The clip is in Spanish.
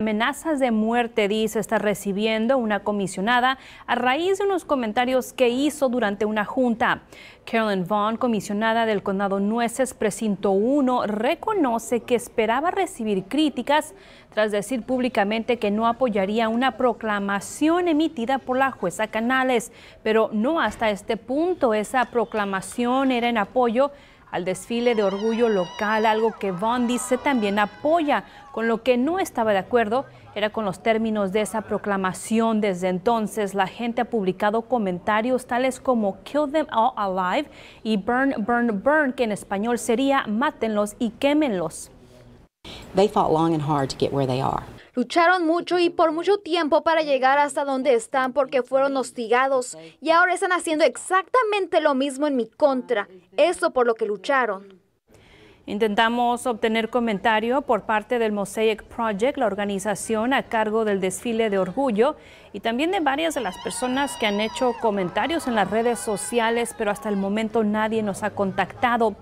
Amenazas de muerte, dice, está recibiendo una comisionada a raíz de unos comentarios que hizo durante una junta. Carolyn Vaughn, comisionada del Condado Nueces, Precinto 1, reconoce que esperaba recibir críticas tras decir públicamente que no apoyaría una proclamación emitida por la jueza Canales, pero no hasta este punto. Esa proclamación era en apoyo al desfile de orgullo local, algo que Bondi dice también apoya, con lo que no estaba de acuerdo era con los términos de esa proclamación. Desde entonces, la gente ha publicado comentarios tales como Kill them all alive y Burn, burn, burn, que en español sería Mátenlos y quémenlos. They fought long and hard to get where they are. Lucharon mucho y por mucho tiempo para llegar hasta donde están porque fueron hostigados y ahora están haciendo exactamente lo mismo en mi contra. Eso por lo que lucharon. Intentamos obtener comentario por parte del Mosaic Project, la organización a cargo del desfile de orgullo, y también de varias de las personas que han hecho comentarios en las redes sociales, pero hasta el momento nadie nos ha contactado.